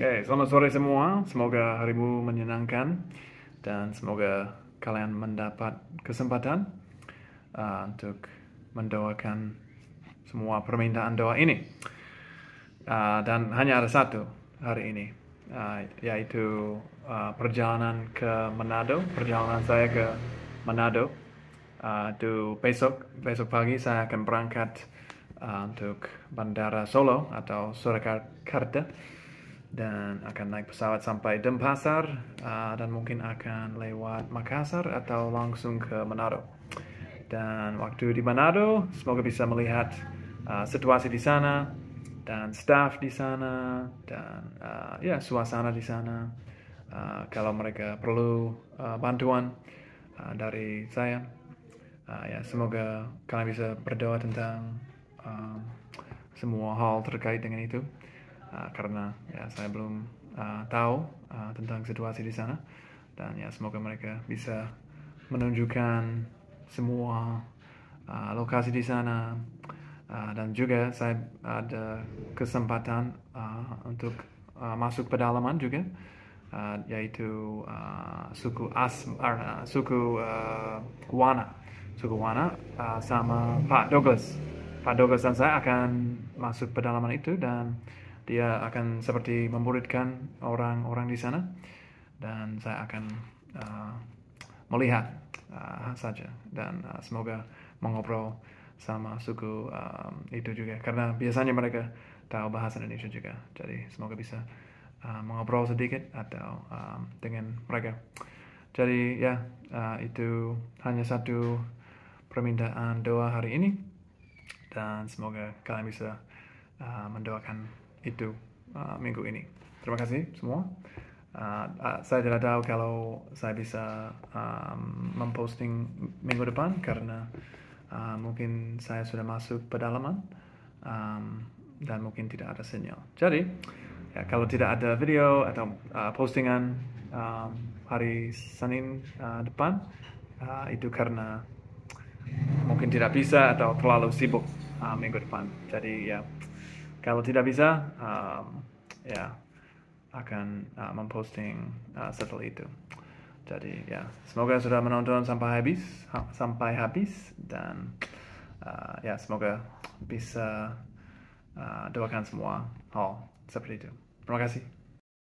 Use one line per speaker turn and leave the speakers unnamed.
Oke, okay, selamat sore semua. Semoga harimu menyenangkan dan semoga kalian mendapat kesempatan uh, untuk mendoakan semua permintaan doa ini. Uh, dan hanya ada satu hari ini, uh, yaitu uh, perjalanan ke Manado, perjalanan saya ke Manado. Uh, besok, besok pagi saya akan berangkat uh, untuk Bandara Solo atau Surakarta dan akan naik pesawat sampai Denpasar uh, dan mungkin akan lewat Makassar atau langsung ke Manado. Dan waktu di Manado, semoga bisa melihat uh, situasi di sana dan staff di sana dan uh, ya suasana di sana. Uh, kalau mereka perlu uh, bantuan uh, dari saya, uh, ya semoga kalian bisa berdoa tentang uh, semua hal terkait dengan itu. Ah, karena ya saya belum uh, tahu uh, tentang situasi di sana dan ya semoga mereka bisa menunjukkan semua uh, lokasi di sana uh, dan juga saya ada kesempatan uh, untuk uh, masuk pedalaman juga uh, yaitu uh, suku As uh, suku uh, Wana suku Wana uh, sama Pak Douglas Pak Douglas dan saya akan masuk pedalaman itu dan dia akan seperti memuridkan orang-orang di sana dan saya akan uh, melihat uh, saja dan uh, semoga mengobrol sama suku um, itu juga karena biasanya mereka tahu bahasa Indonesia juga jadi semoga bisa uh, mengobrol sedikit atau um, dengan mereka jadi ya uh, itu hanya satu permintaan doa hari ini dan semoga kalian bisa uh, mendoakan itu uh, minggu ini. Terima kasih semua. Uh, uh, saya tidak tahu kalau saya bisa um, memposting minggu depan karena uh, mungkin saya sudah masuk pedalaman um, dan mungkin tidak ada sinyal. Jadi ya, kalau tidak ada video atau uh, postingan um, hari Senin uh, depan uh, itu karena mungkin tidak bisa atau terlalu sibuk uh, minggu depan. Jadi ya. Kalau tidak bisa, um, ya akan uh, memposting uh, setelah itu. Jadi ya, semoga sudah menonton sampai habis, ha sampai habis dan uh, ya semoga bisa uh, doakan semua hal seperti itu. Terima kasih.